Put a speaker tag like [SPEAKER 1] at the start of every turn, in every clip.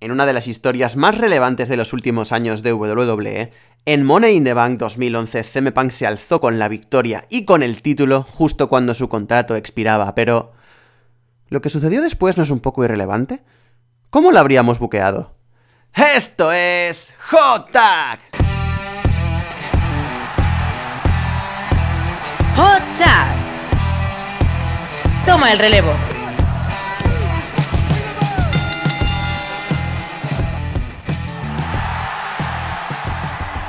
[SPEAKER 1] en una de las historias más relevantes de los últimos años de WWE, en Money in the Bank 2011 CM Punk se alzó con la victoria y con el título justo cuando su contrato expiraba, pero... ¿Lo que sucedió después no es un poco irrelevante? ¿Cómo lo habríamos buqueado? Esto es Hot tag Toma el relevo.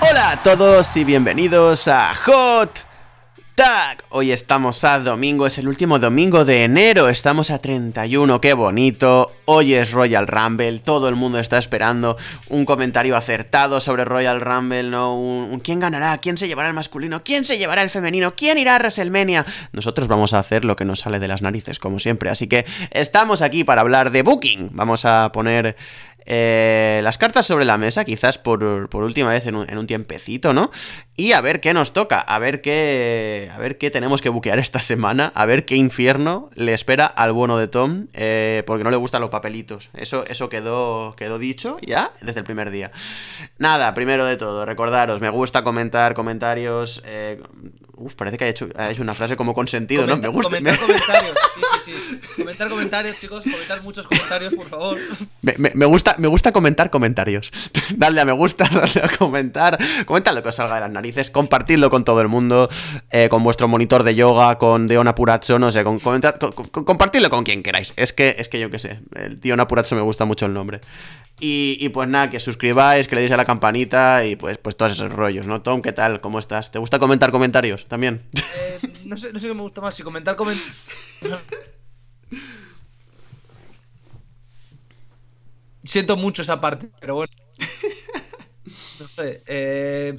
[SPEAKER 1] Hola a todos y bienvenidos a Hot Tag. Hoy estamos a domingo, es el último domingo de enero, estamos a 31, qué bonito. Hoy es Royal Rumble, todo el mundo está esperando un comentario acertado sobre Royal Rumble, ¿no? ¿Quién ganará? ¿Quién se llevará el masculino? ¿Quién se llevará el femenino? ¿Quién irá a WrestleMania? Nosotros vamos a hacer lo que nos sale de las narices, como siempre, así que estamos aquí para hablar de Booking. Vamos a poner eh, las cartas sobre la mesa, quizás por, última vez en un, tiempecito, ¿no? Y a ver qué nos toca, a ver qué, a ver qué tenemos que buquear esta semana, a ver qué infierno le espera al bueno de Tom, eh, porque no le gustan los papelitos. Eso, eso quedó, quedó dicho ya desde el primer día. Nada, primero de todo, recordaros, me gusta comentar comentarios, eh, Uf, parece que ha hecho, una frase como con sentido, ¿no? Me gusta. Comentar me... comentarios, sí, sí, sí. Comentar comentarios,
[SPEAKER 2] chicos, comentar muchos comentarios, por favor.
[SPEAKER 1] Me, gusta, me gusta comentar comentarios. Dale a me gusta, dale a comentar. Comentad lo que os salga de las narices, compartidlo con todo el mundo, eh, con vuestro monitor de yoga, con Deon Apuracho, no sé, con, compartidlo con quien queráis. Es que, es que yo qué sé, el tío Apuracho me gusta mucho el nombre. Y, pues nada, que suscribáis, que le deis a la campanita y pues, pues todos esos rollos, ¿no? Tom, ¿qué tal? ¿Cómo estás? ¿Te gusta comentar comentarios también?
[SPEAKER 2] Eh, no, sé, no qué me gusta más, si comentar comentarios. Siento mucho esa parte, pero bueno. No sé. Eh,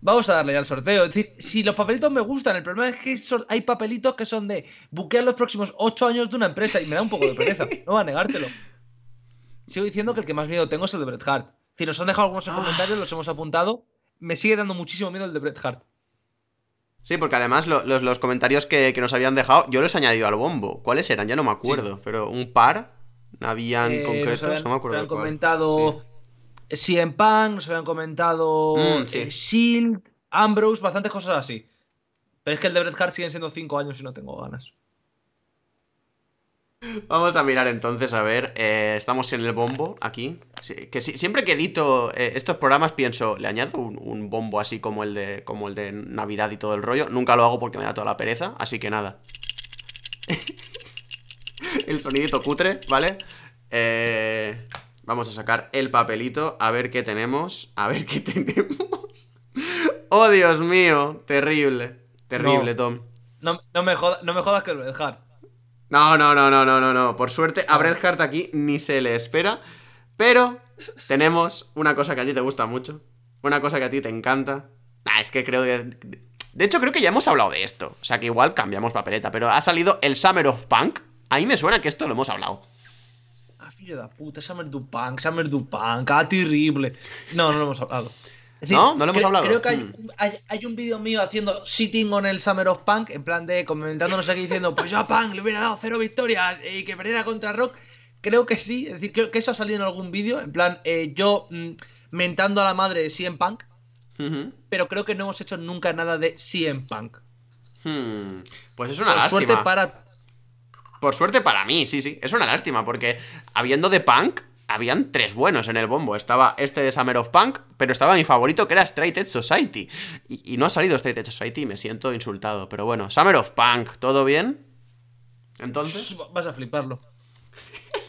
[SPEAKER 2] vamos a darle ya al sorteo. Es decir, si los papelitos me gustan, el problema es que hay papelitos que son de buquear los próximos 8 años de una empresa y me da un poco de pereza. No va a negártelo sigo diciendo que el que más miedo tengo es el de Bret Hart. Si nos han dejado algunos ah. comentarios, los hemos apuntado. Me sigue dando muchísimo miedo el de Bret Hart.
[SPEAKER 1] Sí, porque además los, comentarios que, nos habían dejado, yo los he añadido al bombo. ¿Cuáles eran? Ya no me acuerdo, pero un par habían eh, concretos, no me acuerdo. Nos habían comentado
[SPEAKER 2] sí. CM Punk, nos habían comentado mm, eh,
[SPEAKER 1] Shield,
[SPEAKER 2] Ambrose, bastantes cosas así. Pero es que el de Bret Hart siguen siendo cinco años y no tengo ganas.
[SPEAKER 1] Vamos a mirar entonces, a ver, eh, estamos en el bombo aquí. que siempre que edito eh, estos programas pienso, le añado un, bombo así como el, de, como el de Navidad y todo el rollo. Nunca lo hago porque me da toda la pereza, así que nada. el sonidito cutre, ¿vale? Eh, vamos a sacar el papelito, a ver qué tenemos, a ver qué tenemos. oh, Dios mío, terrible, terrible, Tom.
[SPEAKER 2] No, no, me jodas, no me jodas que lo dejar.
[SPEAKER 1] No, no, no, no, no, no, no. Por suerte, a Bret aquí ni se le espera. Pero tenemos una cosa que a ti te gusta mucho. Una cosa que a ti te encanta. Nah, es que creo que. De hecho, creo que ya hemos hablado de esto. O sea que igual cambiamos papeleta. Pero ha salido el Summer of Punk. A mí me suena que esto lo hemos hablado.
[SPEAKER 2] Ah, de de puta, Summer of Punk, Summer of Punk, ah, terrible. No, no lo hemos hablado no, no lo hemos hablado. Creo que mm. hay, un vídeo mío haciendo sitting on el Summer of Punk, en plan de comentándonos aquí diciendo, pues yo a Punk le hubiera dado cero victorias y que perdiera contra Rock. Creo que sí, es decir, creo que eso ha salido en algún vídeo, en plan, eh, yo mm, mentando a la madre de CM Punk, pero creo que no hemos hecho nunca nada de CM Punk.
[SPEAKER 1] Hmm. Pues es una Por Suerte para... Por suerte para mí, sí, sí. Es una lástima, porque habiendo de Punk, habían tres buenos en el bombo. Estaba este de Summer of Punk, pero estaba mi favorito que era Straight Edge Society. Y, no ha salido Straight Edge Society y me siento insultado. Pero bueno, Summer of Punk, ¿todo bien? Entonces...
[SPEAKER 2] Vas a fliparlo.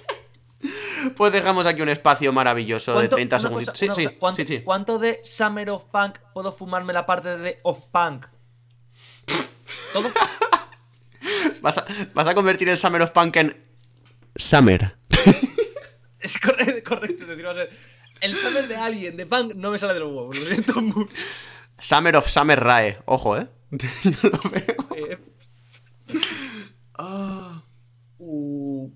[SPEAKER 1] pues dejamos aquí un espacio maravilloso de 30 segundos. Sí, sí,
[SPEAKER 2] ¿cuánto, de Summer of Punk puedo fumarme la parte
[SPEAKER 1] de Of Punk? ¿Todo? ¿Vas, a, vas a convertir el Summer of Punk en... Summer. Es correcto, correcto decir, El Summer de alguien, de Punk, no me sale de los huevos, lo siento mucho. Summer of Summer Rae, ojo, ¿eh? Yo lo veo. Eh. Ah. Uh.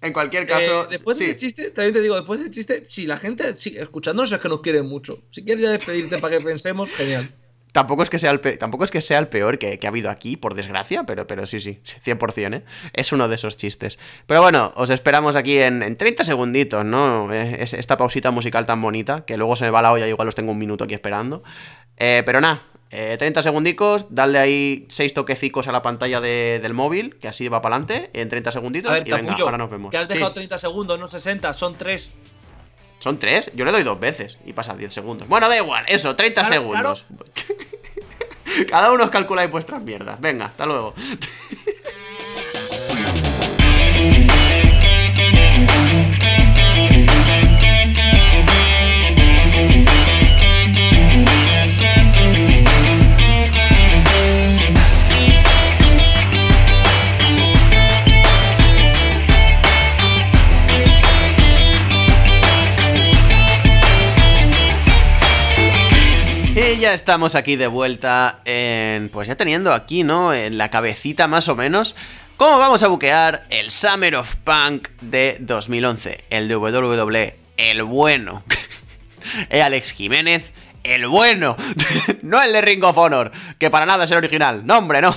[SPEAKER 1] En cualquier caso. Eh, después del chiste, también te digo,
[SPEAKER 2] después del chiste, si la gente sigue escuchándonos es que nos quiere mucho. Si quieres ya despedirte para que pensemos, genial.
[SPEAKER 1] Tampoco es que sea el, tampoco es que sea el peor que, ha habido aquí, por desgracia, pero, pero sí, sí, 100%, ¿eh? Es uno de esos chistes. Pero bueno, os esperamos aquí en, 30 segunditos, ¿no? Eh, es, esta pausita musical tan bonita, que luego se me va la olla, igual los tengo un minuto aquí esperando. Eh, pero nada, 30 eh, segundicos, dale ahí 6 toquecicos a la pantalla del móvil, que así va para adelante, en 30 segunditos. y ahora nos vemos. Que has dejado
[SPEAKER 2] 30 segundos, no 60, son 3.
[SPEAKER 1] ¿Son tres? Yo le doy dos veces y pasa 10 segundos. Bueno, da igual, eso, 30 segundos. Cada uno os calculáis vuestras mierdas. Venga, hasta luego. ya estamos aquí de vuelta en... Pues ya teniendo aquí, ¿no? En la cabecita más o menos ¿Cómo vamos a buquear el Summer of Punk de 2011? El de WWE, el bueno eh, Alex Jiménez, el bueno No el de Ring of Honor, que para nada es el original No, hombre, no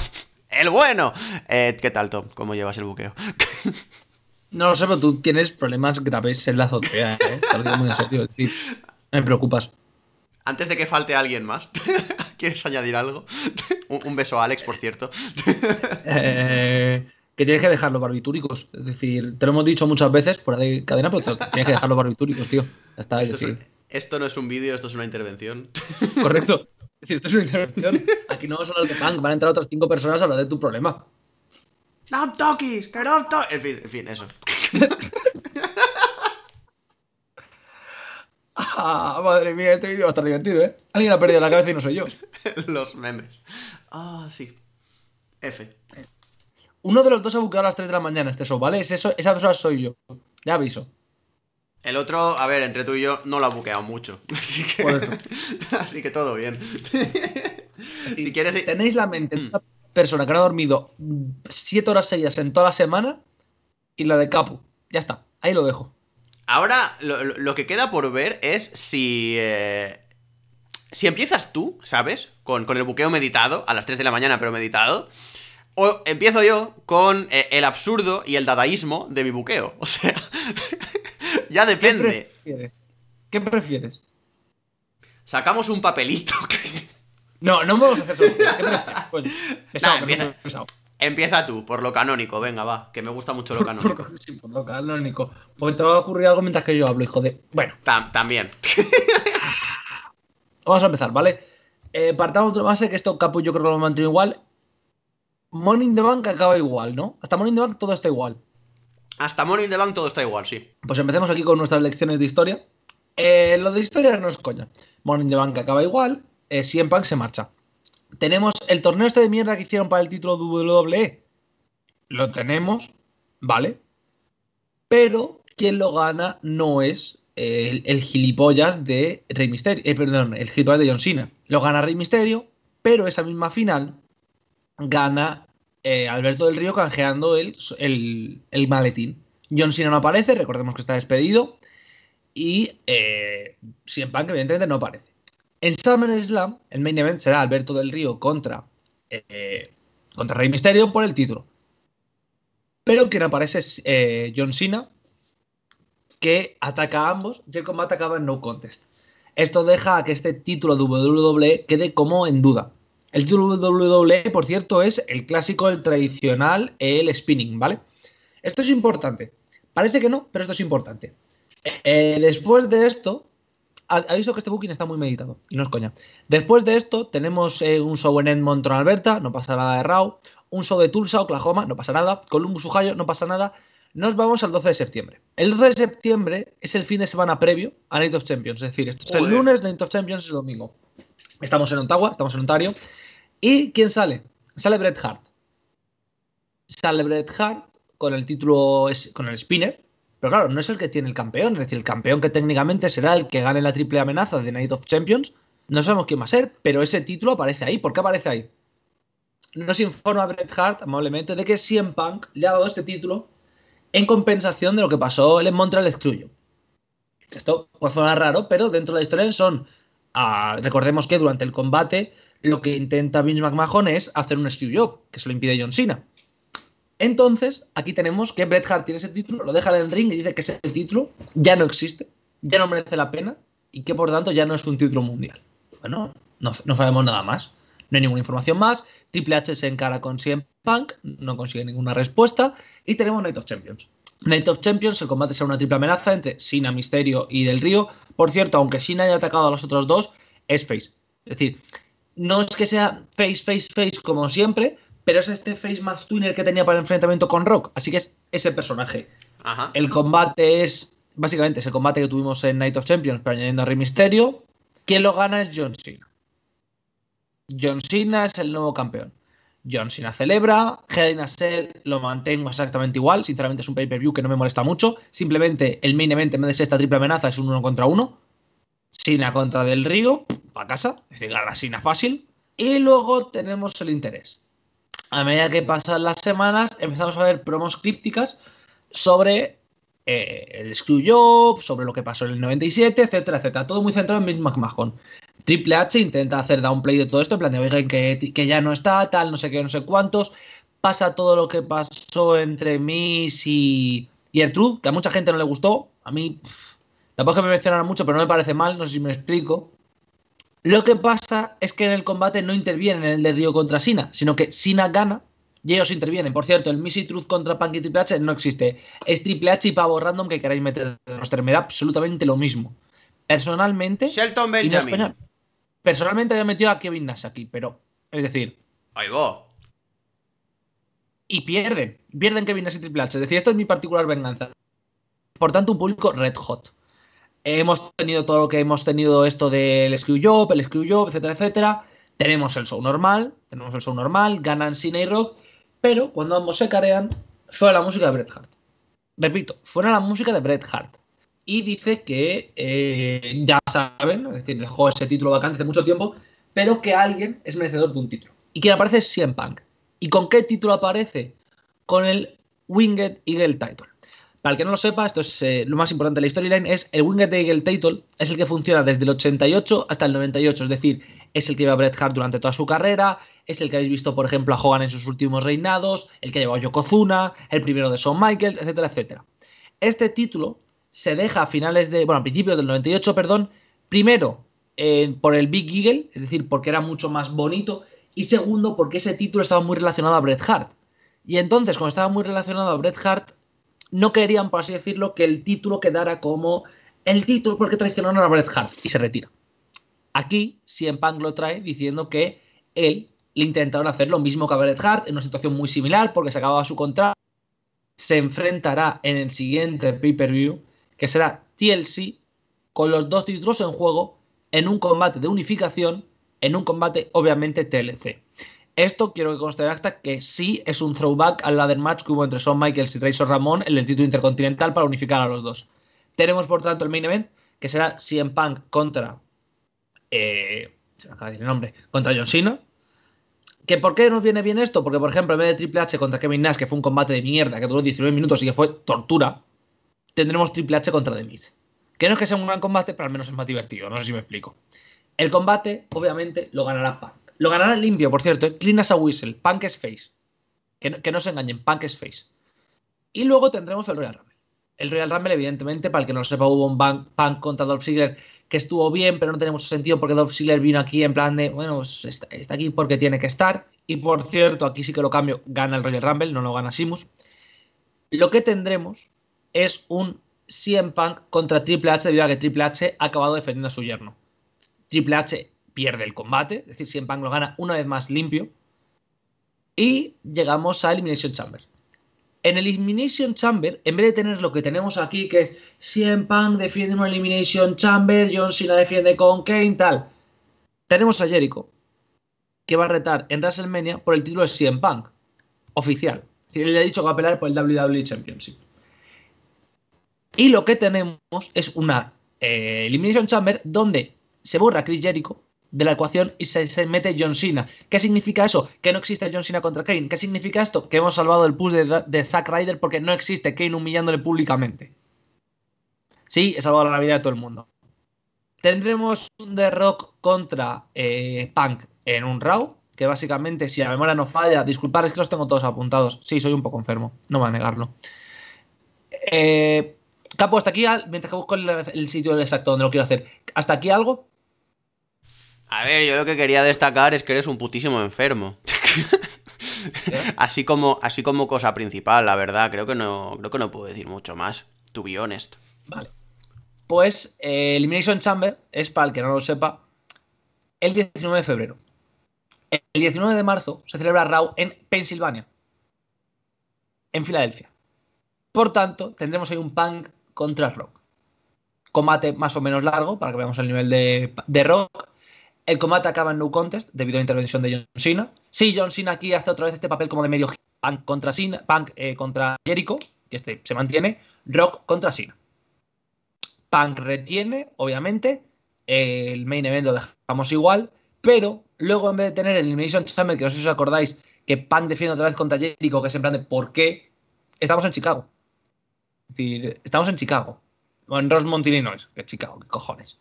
[SPEAKER 1] El bueno eh, ¿Qué tal, Tom? ¿Cómo llevas el buqueo?
[SPEAKER 2] No lo sé, pero tú tienes problemas graves en la azotea, ¿eh? me preocupas.
[SPEAKER 1] Antes de que falte alguien más, ¿quieres añadir algo? un, beso a Alex, por cierto.
[SPEAKER 2] Eh, que tienes que dejar los barbitúricos. Es decir, te lo hemos dicho muchas veces fuera de cadena, pero tienes que dejar los barbitúricos, tío.
[SPEAKER 1] esto, no es un vídeo, esto es una intervención. Correcto. Es decir, esto es una intervención. Aquí no son los de punk, van a entrar otras cinco personas a hablar de tu problema. ¡No toques! ¡Que no
[SPEAKER 2] toques! En fin, en fin, eso. Ah, madre mía, este vídeo va a estar divertido, ¿eh?
[SPEAKER 1] Alguien ha perdido la cabeza y no soy yo. los memes. Ah, sí. F. Uno
[SPEAKER 2] de los dos ha buqueado a las 3 de la mañana este show, ¿vale? Es eso, esa persona soy yo. Ya aviso.
[SPEAKER 1] El otro, a ver, entre tú y yo no lo ha buqueado mucho. Así que, así que todo bien.
[SPEAKER 2] si, quieres. Tenéis la mente de mm. una persona que no ha dormido 7 horas seguidas en toda la semana y la de Capu. Ya está, ahí lo dejo.
[SPEAKER 1] Ahora lo, que queda por ver es si... Eh, si empiezas tú, ¿sabes? Con, el buqueo meditado, a las 3 de la mañana pero meditado. O empiezo yo con eh, el absurdo y el dadaísmo de mi buqueo. O sea, ya
[SPEAKER 2] depende. ¿Qué prefieres? ¿Qué prefieres?
[SPEAKER 1] Sacamos un papelito. No, no vamos a hacer eso. Empieza tú, por lo canónico, venga, va, que me gusta mucho lo canónico.
[SPEAKER 2] sí, por lo canónico. Pues te va a ocurrir algo mientras que yo hablo, hijo de. Bueno.
[SPEAKER 1] también. Vamos a empezar, ¿vale?
[SPEAKER 2] Eh, partamos de base que esto Capu yo creo que lo mantiene igual. Morning the Bank acaba igual, ¿no? Hasta Morning the Bank todo está igual.
[SPEAKER 1] Hasta Morning de the Bank todo está igual, sí.
[SPEAKER 2] Pues empecemos aquí con nuestras lecciones de historia. Eh, lo de historia no es coña. Morning the Bank acaba igual, Si eh, Punk se marcha tenemos el torneo este de mierda que hicieron para el título WWE. E. Lo tenemos, ¿vale? Pero quien lo gana no es el, gilipollas de Rey Misterio. Eh, perdón, el gilipollas de John Cena. Lo gana Rey Mysterio, pero esa misma final gana eh, Alberto del Río canjeando el, maletín. John Cena no aparece, recordemos que está despedido. Y eh, que evidentemente, no aparece. En SummerSlam, el main event, será Alberto del Río contra,
[SPEAKER 1] eh,
[SPEAKER 2] contra Rey Misterio por el título. Pero quien aparece es eh, John Cena, que ataca a ambos Jacob el en no contest. Esto deja a que este título de WWE quede como en duda. El título WWE, e, por cierto, es el clásico, el tradicional, el spinning, ¿vale? Esto es importante. Parece que no, pero esto es importante. Eh, después de esto, aviso que este booking está muy meditado y no es coña. Después de esto, tenemos eh, un show en Edmonton, Alberta, no pasa nada de Raw. Un show de Tulsa, Oklahoma, no pasa nada. Columbus, Ohio, no pasa nada. Nos vamos al 12 de septiembre. El 12 de septiembre es el fin de semana previo a Night of Champions. Es decir, es el lunes, Night of Champions es el domingo. Estamos en Ottawa, estamos en Ontario. ¿Y quién sale? Sale Bret Hart. Sale Bret Hart con el título, con el spinner, pero claro, no es el que tiene el campeón. Es decir, el campeón que técnicamente será el que gane la triple amenaza de Night of Champions. No sabemos quién va a ser, pero ese título aparece ahí. ¿Por qué aparece ahí? Nos informa Bret Hart, amablemente, de que CM Punk le ha dado este título en compensación de lo que pasó en Montreal excluyo. Esto puede sonar raro, pero dentro de la historia son... Ah, recordemos que durante el combate lo que intenta Vince McMahon es hacer un job que se lo impide John Cena. Entonces, aquí tenemos que Bret Hart tiene ese título, lo deja en el ring y dice que ese título ya no existe, ya no merece la pena y que por tanto ya no es un título mundial. Bueno, no, sabemos nada más. No hay ninguna información más. Triple H se encara con CM Punk, no consigue ninguna respuesta. Y tenemos Night of Champions. Night of Champions, el combate será una triple amenaza entre Sina, Misterio y Del Río. Por cierto, aunque Sina haya atacado a los otros dos, es face. Es decir, no es que sea face, face, face como siempre, pero es este Face más Twinner que tenía para el enfrentamiento con Rock, así que es ese personaje. El combate es, básicamente, es el combate que tuvimos en Night of Champions, pero añadiendo a Rey Misterio. Quien lo gana es John Cena. John Cena es el nuevo campeón. John Cena celebra, Hell lo mantengo exactamente igual, sinceramente es un pay-per-view que no me molesta mucho, simplemente el main event en vez esta triple amenaza es un uno contra uno, Cena contra Del Río, para casa, es decir, gana Sina fácil, y luego tenemos el interés a medida que pasan las semanas, empezamos a ver promos crípticas sobre eh, el Job, sobre lo que pasó en el 97, etcétera, etcétera. Todo muy centrado en Vince McMahon. Triple H intenta hacer downplay de todo esto, en plan de, que, que ya no está, tal, no sé qué, no sé cuántos. Pasa todo lo que pasó entre Miss y, y el Truth, que a mucha gente no le gustó. A mí tampoco que me mencionaron mucho, pero no me parece mal, no sé si me explico. Lo que pasa es que en el combate no intervienen en el de Río contra Sina, sino que Sina gana y ellos intervienen. Por cierto, el Missy Truth contra Punk y Triple H no existe. Es Triple H y pavo random que queráis meter en Me da absolutamente lo mismo. Personalmente. Shelton Benjamin. personalmente había metido a Kevin Nash aquí, pero. Es decir. Ahí va. Y pierden. Pierden Kevin Nash y Triple H. Es decir, esto es mi particular venganza. Por tanto, un público red hot hemos tenido todo lo que hemos tenido, esto del Screw Job, el Screw Job, etcétera, etcétera. Tenemos el show normal, tenemos el show normal, ganan Cine y Rock, pero cuando ambos se carean, suena la música de Bret Hart. Repito, suena la música de Bret Hart. Y dice que eh, ya saben, es decir, dejó ese título vacante hace mucho tiempo, pero que alguien es merecedor de un título. Y quien aparece es CM Punk. ¿Y con qué título aparece? Con el Winged Eagle Title. Para el que no lo sepa, esto es eh, lo más importante de la storyline, es el Winged Eagle Title, es el que funciona desde el 88 hasta el 98, es decir, es el que lleva a Bret Hart durante toda su carrera, es el que habéis visto, por ejemplo, a Hogan en sus últimos reinados, el que ha llevado a Yokozuna, el primero de Shawn Michaels, etcétera, etcétera. Este título se deja a finales de, bueno, a principios del 98, perdón, primero por el Big Eagle, es decir, porque era mucho más bonito, y segundo, porque ese título estaba muy relacionado a Bret Hart. Y entonces, como estaba muy relacionado a Bret Hart, no querían, por así decirlo, que el título quedara como el título porque traicionaron a Bret Hart y se retira. Aquí, CM Punk lo trae diciendo que él le intentaron hacer lo mismo que a Bret Hart en una situación muy similar porque se acababa su contrato. Se enfrentará en el siguiente pay-per-view, que será TLC, con los dos títulos en juego, en un combate de unificación, en un combate obviamente TLC. Esto quiero que conste en acta que sí es un throwback al ladder match que hubo entre Shawn Michaels y Tracer Ramón en el título intercontinental para unificar a los dos. Tenemos por tanto el main event que será CM Punk contra eh, se me acaba de decir el nombre contra John Cena. ¿Que ¿Por qué nos viene bien esto? Porque, por ejemplo, en vez de Triple H contra Kevin Nash, que fue un combate de mierda, que duró 19 minutos y que fue tortura, tendremos Triple H contra The Miz. Que no es que sea un gran combate, pero al menos es más divertido, no sé si me explico. El combate, obviamente, lo ganará Punk. Lo ganará limpio, por cierto. ¿eh? Clean as a whistle. Punk es face. Que no, se engañen. Punk es face. Y luego tendremos el Royal Rumble. El Royal Rumble, evidentemente, para el que no lo sepa, hubo un Punk, contra Dolph Ziggler que estuvo bien, pero no tenemos sentido porque Dolph Ziggler vino aquí en plan de, bueno, pues está, está, aquí porque tiene que estar. Y por cierto, aquí sí que lo cambio, gana el Royal Rumble, no lo gana Simus. Lo que tendremos es un CM Punk contra Triple H debido a que Triple H ha acabado defendiendo a su yerno. Triple H pierde el combate, es decir, 100 Punk lo gana una vez más limpio. Y llegamos a Elimination Chamber. En el Elimination Chamber, en vez de tener lo que tenemos aquí, que es CM Punk defiende una Elimination Chamber, John Cena defiende con Kane, tal, tenemos a Jericho, que va a retar en WrestleMania por el título de 100 Punk, oficial. Es decir, le ha dicho que va a pelear por el WWE Championship. Y lo que tenemos es una eh, Elimination Chamber donde se borra Chris Jericho de la ecuación y se, mete John Cena. ¿Qué significa eso? Que no existe John Cena contra Kane. ¿Qué significa esto? Que hemos salvado el push de, Zack Ryder porque no existe Kane humillándole públicamente. Sí, he salvado la Navidad de todo el mundo. Tendremos un The Rock contra eh, Punk en un Raw, que básicamente, si la memoria no falla, disculpad, es que los tengo todos apuntados. Sí, soy un poco enfermo, no va a negarlo. Eh, Capo, hasta aquí, mientras que busco el, el sitio exacto donde lo quiero hacer, ¿hasta aquí algo?
[SPEAKER 1] A ver, yo lo que quería destacar es que eres un putísimo enfermo. así como así como cosa principal, la verdad, creo que no creo que no puedo decir mucho más, to be honest. Vale.
[SPEAKER 2] Pues eh, Elimination Chamber es para el que no lo sepa el 19 de febrero. El 19 de marzo se celebra Raw en Pensilvania. En Filadelfia. Por tanto, tendremos ahí un Punk contra Rock. Combate más o menos largo para que veamos el nivel de, de Rock. El combate acaba en no contest debido a la intervención de John Cena. Sí, John Cena aquí hace otra vez este papel como de medio Punk contra Punk eh, contra Jericho, que este se mantiene, Rock contra Cena. Punk retiene, obviamente, el main event lo dejamos igual, pero luego en vez de tener el Elimination Chamber, que no sé si os acordáis, que Punk defiende otra vez contra Jericho, que es en plan de ¿por qué? Estamos en Chicago. Es decir, estamos en Chicago. O en Rosemont, Illinois, que Chicago, qué cojones.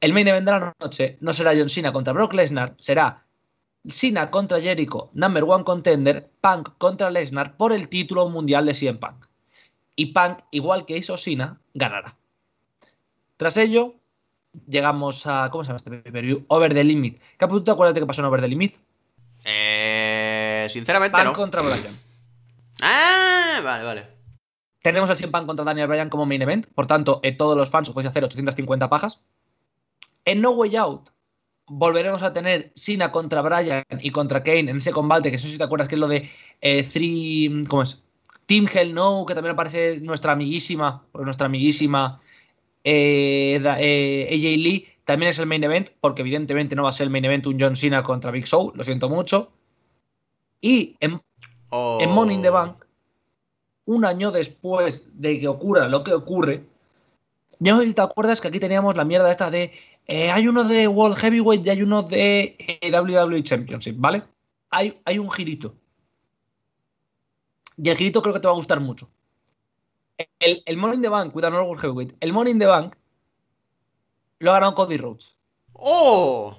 [SPEAKER 2] El main event de la noche no será John Cena contra Brock Lesnar, será Cena contra Jericho, number one contender, Punk contra Lesnar por el título mundial de CM Punk. Y Punk, igual que hizo Cena, ganará. Tras ello, llegamos a. ¿Cómo se llama este preview Over the Limit. ¿Qué ¿te acuérdate qué pasó en Over the Limit? Eh, sinceramente, Punk contra Bryan. Ah, vale, vale. Tenemos a CM Punk contra Daniel Bryan como main event. Por tanto, eh, todos los fans os podéis hacer 850 pajas. En No Way Out volveremos a tener Sina contra Bryan y contra Kane en ese combate, que eso si te acuerdas que es lo de eh, three, ¿cómo es? Team Hell No, que también aparece nuestra amiguísima, pues nuestra amiguísima eh, AJ eh, Lee, también es el main event, porque evidentemente no va a ser el main event un John Cena contra Big Show, lo siento mucho. Y en, Morning oh. Money in the Bank, un año después de que ocurra lo que ocurre, no sé si te acuerdas que aquí teníamos la mierda esta de eh, hay uno de World Heavyweight y hay uno de eh, WWE Championship, ¿vale? Hay, hay un girito. Y el girito creo que te va a gustar mucho. El, Morning the Bank, cuidado, no el World Heavyweight. El Morning the Bank lo ha ganado Cody Rhodes. ¡Oh!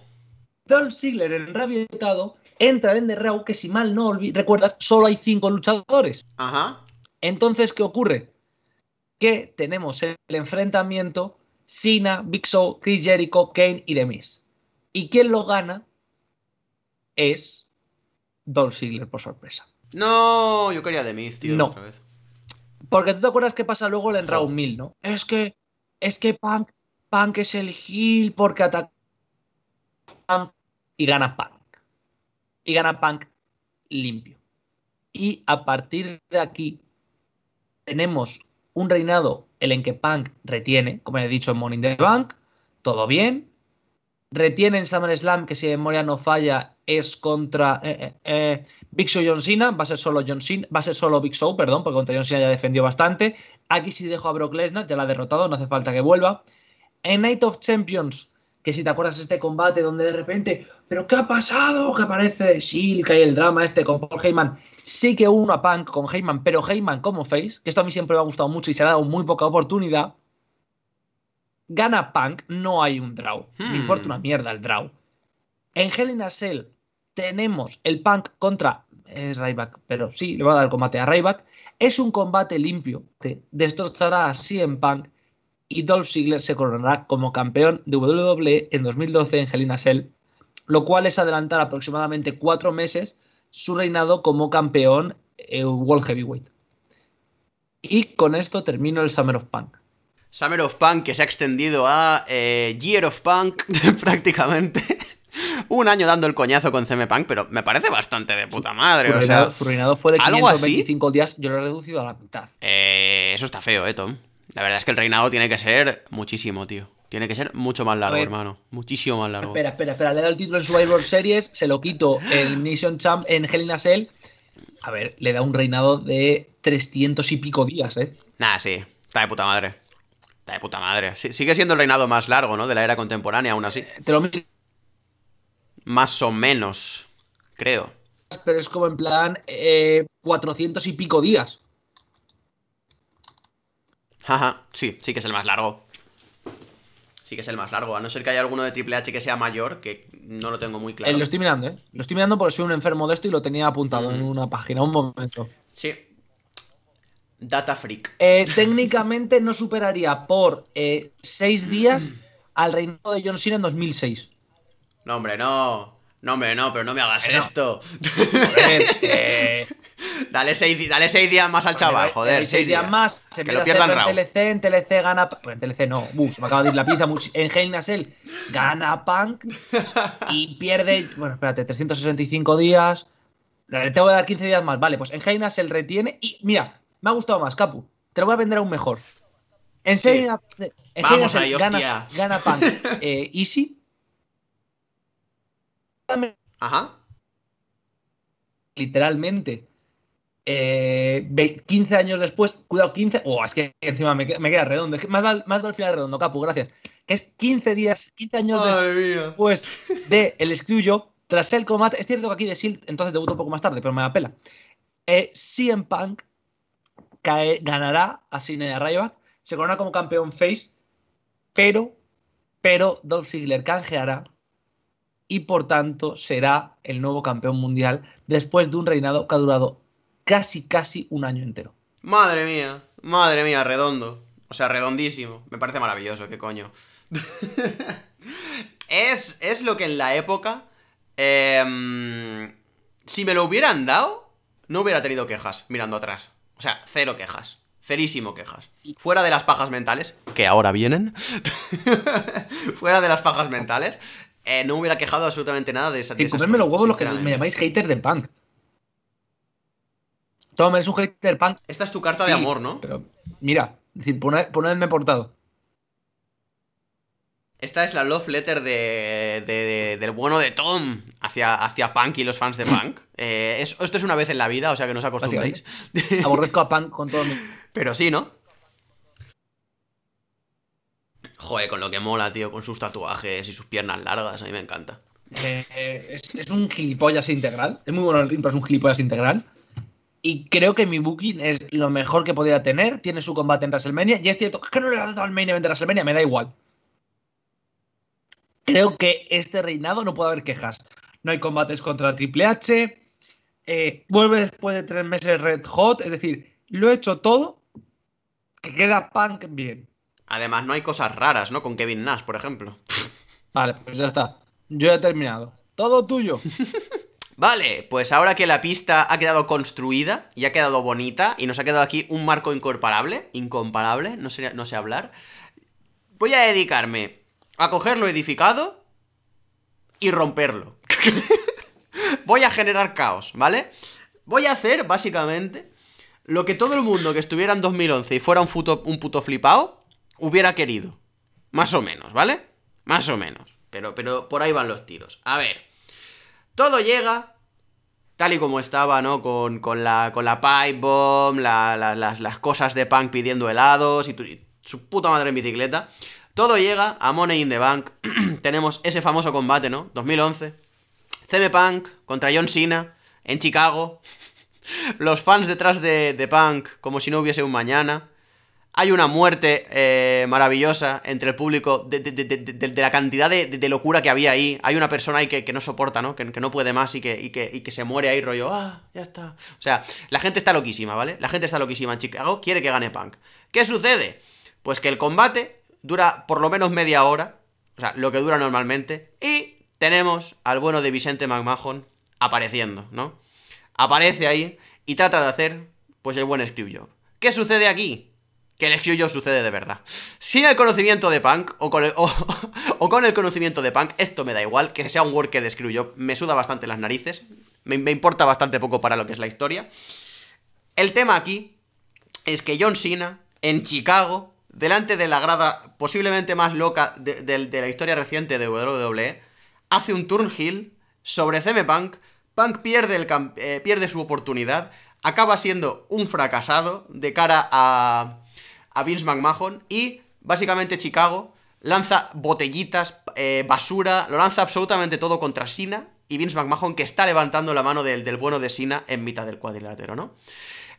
[SPEAKER 2] Dolph Ziggler, enrabietado, entra en The Raw, que si mal no recuerdas, solo hay cinco luchadores. Ajá. Entonces, ¿qué ocurre? Que tenemos el enfrentamiento Sina, Big Show, Chris Jericho, Kane y Demis. Y quien lo gana es Dolph Ziggler, por sorpresa.
[SPEAKER 1] No, yo quería Demis
[SPEAKER 2] tío. No. Porque tú te acuerdas que pasa luego en Round 1000, ¿no? Es que, es que Punk, Punk es el heel porque ataca Punk y gana Punk. Y gana Punk limpio. Y a partir de aquí tenemos un reinado el en que Punk retiene, como he dicho en Morning the Bank, todo bien. Retiene en SummerSlam, que si memoria no falla, es contra eh, eh, eh, Big Show y John Cena. Va a ser solo John va a ser solo Big Show, perdón, porque contra John Cena ya defendió bastante. Aquí sí dejo a Brock Lesnar, ya la ha derrotado, no hace falta que vuelva. En Night of Champions que si te acuerdas este combate donde de repente, pero ¿qué ha pasado? Que aparece Silk y el drama este con Paul Heyman. Sí que uno a Punk con Heyman, pero Heyman como face, que esto a mí siempre me ha gustado mucho y se ha dado muy poca oportunidad, gana Punk, no hay un draw. Me hmm. importa una mierda el draw. En Hell in a Cell tenemos el Punk contra... Es Ryback, pero sí, le va a dar el combate a Rayback. Es un combate limpio. Te destrozará así en Punk y Dolph Ziggler se coronará como campeón de WWE en 2012 en Helena lo cual es adelantar aproximadamente cuatro meses su reinado como campeón en eh, World Heavyweight. Y con esto termino el Summer of Punk.
[SPEAKER 1] Summer of Punk que se ha extendido a eh, Year of Punk prácticamente. un año dando el coñazo con CM Punk, pero me parece bastante de puta madre. Su, o reinado, sea, su
[SPEAKER 2] reinado fue de 525 días, yo lo he reducido a la mitad.
[SPEAKER 1] Eh, eso está feo, eh, Tom. La verdad es que el reinado tiene que ser muchísimo, tío. Tiene que ser mucho más largo, hermano. Muchísimo más largo. Espera,
[SPEAKER 2] espera, espera. Le he dado el título en Survivor Series, se lo quito el Nation Champ en Hell in a Cell. A ver, le da un reinado de 300 y pico días, ¿eh?
[SPEAKER 1] Nah, sí. Está de puta madre. Está de puta madre. sigue siendo el reinado más largo, ¿no? De la era contemporánea, aún así. Eh, más o menos, creo.
[SPEAKER 2] Pero es como en plan 400 eh, y pico días.
[SPEAKER 1] Jaja, sí, sí que es el más largo. Sí que es el más largo, a no ser que haya alguno de Triple H que sea mayor, que no lo tengo muy claro. Eh, lo estoy
[SPEAKER 2] mirando, ¿eh? Lo estoy mirando porque soy un enfermo de esto y lo tenía apuntado en mm. una página, un momento.
[SPEAKER 1] Sí. Data Freak.
[SPEAKER 2] Eh, técnicamente no superaría por 6 eh, seis días al reino de John Cena en 2006.
[SPEAKER 1] No, hombre, no. No, hombre, no, pero no me hagas esto. Dale seis, dale días más al chaval, joder. 6 días, más. Se que lo en TLC,
[SPEAKER 2] en TLC gana. Pues en TLC no. me acaba de ir la pizza. en Hell gana Punk y pierde. Bueno, espérate, 365 días. Le tengo que dar 15 días más. Vale, pues en Hell retiene. Y mira, me ha gustado más, Capu. Te lo voy a vender aún mejor. En sí. gana, gana Punk. Eh, Easy. Ajá. Literalmente 15 eh, años después, cuidado, 15, oh, es que encima me, queda redondo, más más al final redondo, Capu, gracias. Que es 15 días, 15 años después de El Excluyo, tras el combate, es cierto que aquí de Silt e entonces debutó un poco más tarde, pero me da pela. Eh, CM Punk cae, ganará a Sinead Ryback, se corona como campeón face, pero, pero Dolph Ziggler canjeará y por tanto será el nuevo campeón mundial después de un reinado que ha durado casi, casi un año
[SPEAKER 1] entero. Madre mía, madre mía, redondo. O sea, redondísimo. Me parece maravilloso, qué coño. es, es lo que en la época... Em, si me lo hubieran dado, no hubiera tenido quejas mirando atrás. O sea, cero quejas. Cerísimo quejas. Fuera de las pajas mentales, que ahora vienen. fuera de las pajas mentales, eh, no hubiera quejado absolutamente nada de esa. Y comerme
[SPEAKER 2] los huevos los que me llamáis hater de punk. Tom, eres un hater punk. Esta es tu carta de amor, ¿no? Pero mira, ponedme portado.
[SPEAKER 1] Esta es la love letter del bueno de Tom hacia, hacia Punk y los fans de Punk. Eh, esto es una vez en la vida, o sea que no os acostumbréis. Aborrezco a Punk con todo mi... Pero sí, ¿no? Joder, con lo que mola, tío, con sus tatuajes y sus piernas largas, a mí me encanta.
[SPEAKER 2] Eh, es, un gilipollas integral. Es muy bueno, el pero es un gilipollas integral. Y creo que mi booking es lo mejor que podía tener. Tiene su combate en WrestleMania. Y es cierto que no le ha dado al main event de WrestleMania, me da igual. Creo que este reinado no puede haber quejas. No hay combates contra Triple H. Eh, vuelve después de tres meses Red Hot. Es decir, lo he hecho todo. Que queda Punk bien.
[SPEAKER 1] Además, no hay cosas raras, ¿no? Con Kevin Nash, por ejemplo. Vale,
[SPEAKER 2] pues ya está. Yo he terminado. Todo tuyo.
[SPEAKER 1] Vale, pues ahora que la pista ha quedado construida y ha quedado bonita y nos ha quedado aquí un marco incomparable, incomparable, no sé, no hablar, voy a dedicarme a coger lo edificado y romperlo. voy a generar caos, ¿vale? Voy a hacer, básicamente, lo que todo el mundo que estuviera en 2011 y fuera un, puto, un flipado, hubiera querido. Más o menos, ¿vale? Más o menos. Pero, pero por ahí van los tiros. A ver. Todo llega tal y como estaba, ¿no? Con, con la, pipe bomb, las, cosas de punk pidiendo helados y, su puta madre en bicicleta. Todo llega a Money in the Bank. Tenemos ese famoso combate, ¿no? 2011. CM Punk contra John Cena en Chicago. Los fans detrás de, de Punk como si no hubiese un mañana. Hay una muerte eh, maravillosa entre el público de, la cantidad de, locura que había ahí. Hay una persona ahí que, no soporta, ¿no? Que, no puede más y que, se muere ahí rollo, ah, ya está. O sea, la gente está loquísima, ¿vale? La gente está loquísima en Chicago, quiere que gane Punk. ¿Qué sucede? Pues que el combate dura por lo menos media hora, o sea, lo que dura normalmente, y tenemos al bueno de Vicente McMahon apareciendo, ¿no? Aparece ahí y trata de hacer, pues, el buen Screwjob. ¿Qué sucede aquí? que el yo sucede de verdad. Sin el conocimiento de Punk, o con el, o, con el conocimiento de Punk, esto me da igual, que sea un que de yo, me suda bastante las narices, me, importa bastante poco para lo que es la historia. El tema aquí es que John Cena, en Chicago, delante de la grada posiblemente más loca de, la historia reciente de WWE, hace un turn heel sobre CM Punk, Punk pierde, el, eh, pierde su oportunidad, acaba siendo un fracasado de cara a, Vince McMahon y básicamente Chicago lanza botellitas, eh, basura, lo lanza absolutamente todo contra Sina y Vince McMahon que está levantando la mano del, del bueno de Sina en mitad del cuadrilátero, ¿no?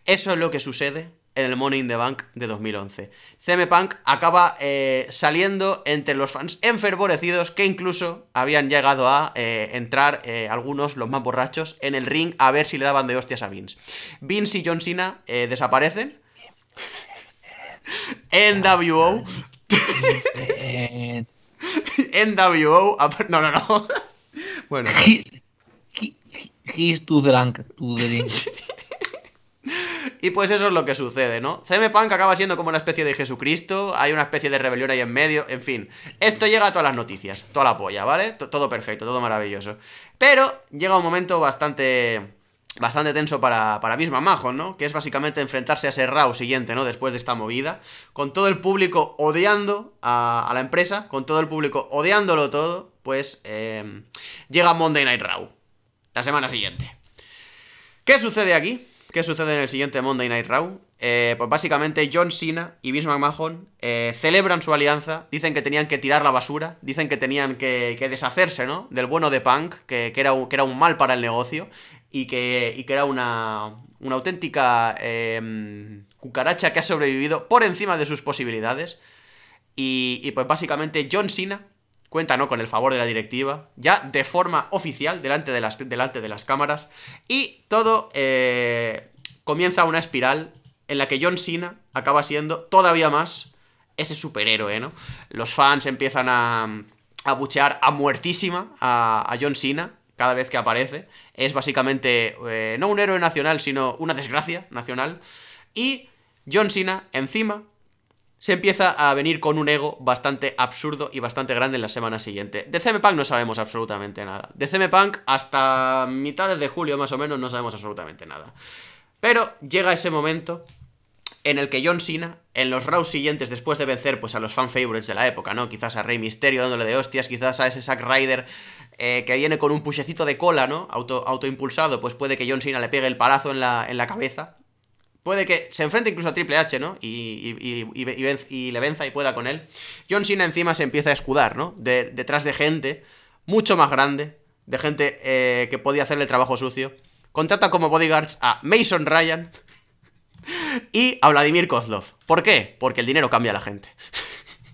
[SPEAKER 1] Eso es lo que sucede en el Money in the Bank de 2011. CM Punk acaba eh, saliendo entre los fans enfervorecidos que incluso habían llegado a eh, entrar algunos, los más borrachos, en el ring a ver si le daban de hostias a Vince. Vince y John Cena desaparecen NWO. NWO. No, no, no. Bueno. he's
[SPEAKER 2] too drunk,
[SPEAKER 1] Y pues eso es lo que sucede, ¿no? CM Punk acaba siendo como una especie de Jesucristo, hay una especie de rebelión ahí en medio, en fin. Esto llega a todas las noticias, toda la polla, ¿vale? todo perfecto, todo maravilloso. Pero llega un momento bastante bastante tenso para, para Mahon, Majo, ¿no? Que es básicamente enfrentarse a ese Raw siguiente, ¿no? Después de esta movida. Con todo el público odiando a, la empresa, con todo el público odiándolo todo, pues eh, llega Monday Night Raw. La semana siguiente. ¿Qué sucede aquí? ¿Qué sucede en el siguiente Monday Night Raw? Eh, pues básicamente John Cena y Vince Mahon eh, celebran su alianza, dicen que tenían que tirar la basura, dicen que tenían que, deshacerse, ¿no? Del bueno de Punk, que, era, un mal para el negocio, y que, y era una, auténtica em, cucaracha que ha sobrevivido por encima de sus posibilidades. Y, pues básicamente John Cena cuenta ¿no? con el favor de la directiva, ya de forma oficial, delante de las, delante de las cámaras, y todo eh, comienza una espiral en la que John Cena acaba siendo todavía más ese superhéroe, ¿no? Los fans empiezan a, buchear a muertísima a, a John Cena, cada vez que aparece. Es básicamente eh, no un héroe nacional, sino una desgracia nacional. Y John Cena, encima, se empieza a venir con un ego bastante absurdo y bastante grande en la semana siguiente. De CM Punk no sabemos absolutamente nada. De CM Punk hasta mitades de julio más o menos no sabemos absolutamente nada. Pero llega ese momento en el que John Cena, en los rounds siguientes, después de vencer pues, a los fan favorites de la época, ¿no? Quizás a Rey Misterio dándole de hostias, quizás a ese Zack Ryder eh, que viene con un puchecito de cola, ¿no? Auto, autoimpulsado, pues puede que John Cena le pegue el palazo en la, cabeza. Puede que se enfrente incluso a Triple H, ¿no? Y, y, le venza y pueda con él. John Cena encima se empieza a escudar, ¿no? detrás de gente mucho más grande, de gente eh, que podía hacerle trabajo sucio. Contrata como bodyguards a Mason Ryan, y a Vladimir Kozlov. ¿Por qué? Porque el dinero cambia a la gente.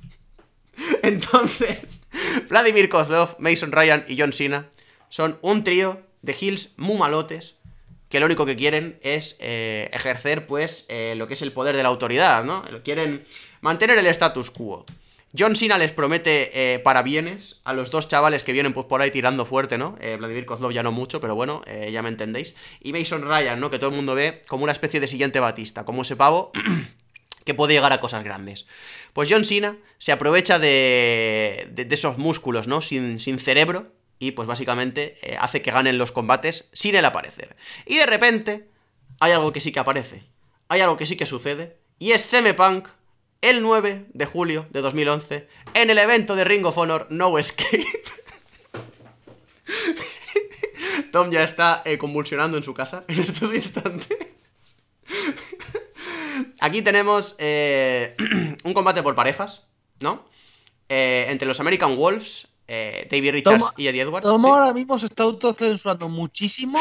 [SPEAKER 1] Entonces, Vladimir Kozlov, Mason Ryan y John Cena son un trío de heels muy malotes que lo único que quieren es eh, ejercer, pues, eh, lo que es el poder de la autoridad, ¿no? Quieren mantener el status quo. John Cena les promete eh, parabienes para bienes a los dos chavales que vienen pues, por ahí tirando fuerte, ¿no? Eh, Vladimir Kozlov ya no mucho, pero bueno, eh, ya me entendéis. Y Mason Ryan, ¿no? Que todo el mundo ve como una especie de siguiente Batista, como ese pavo que puede llegar a cosas grandes. Pues John Cena se aprovecha de, esos músculos, ¿no? Sin, sin cerebro y pues básicamente hace que ganen los combates sin el aparecer. Y de repente hay algo que sí que aparece, hay algo que sí que sucede y es CM Punk el 9 de julio de 2011 en el evento de Ring of Honor No Escape. Tom ya está eh, convulsionando en su casa en estos instantes. Aquí tenemos eh, un combate por parejas, ¿no? Eh, entre los American Wolves, David Richards y Eddie Edwards. Tom ahora
[SPEAKER 2] mismo se está autocensurando muchísimo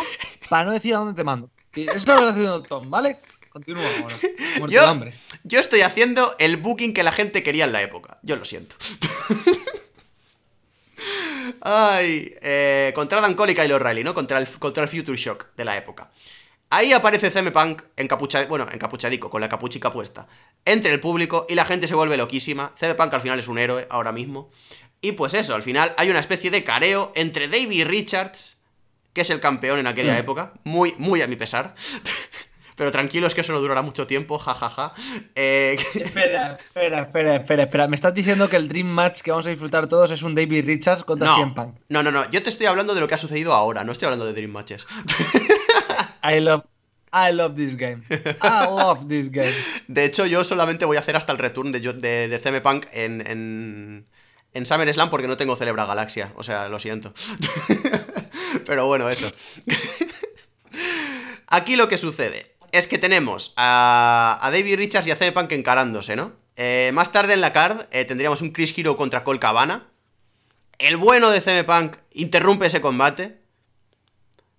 [SPEAKER 2] para no decir a dónde te mando.
[SPEAKER 1] Eso lo está haciendo Tom, ¿vale? Continúa yo, hambre. Yo estoy haciendo el booking que la gente quería en la época. Yo lo siento. Ay, eh, contra Dan Cole y Kyle O'Reilly, ¿no? Contra el, contra Future Shock de la época. Ahí aparece CM Punk encapuchadico, bueno, encapuchadico, con la capuchica puesta. Entre el público y la gente se vuelve loquísima. CM Punk al final es un héroe ahora mismo. Y pues eso, al final hay una especie de careo entre Davey Richards, que es el campeón en aquella mm. época, muy, muy a mi pesar. pero tranquilo, es que eso no durará mucho tiempo, jajaja. Eh, espera,
[SPEAKER 2] espera, espera, espera, espera. Me estás diciendo que el Dream Match que vamos a disfrutar todos es un David Richards contra CM Punk.
[SPEAKER 1] No, no, no. Yo te estoy hablando de lo que ha sucedido ahora, no estoy hablando de Dream Matches. I love I love this game. I love this game. De hecho, yo solamente voy a hacer hasta el return de, de, CM Punk en, en, en SummerSlam porque no tengo Celebra Galaxia. O sea, lo siento. Pero bueno, eso. Aquí lo que sucede es que tenemos a, David Richards y a Punk encarándose, ¿no? Eh, más tarde en la card eh, tendríamos un Chris Hero contra Col Cabana. El bueno de CM Punk interrumpe ese combate.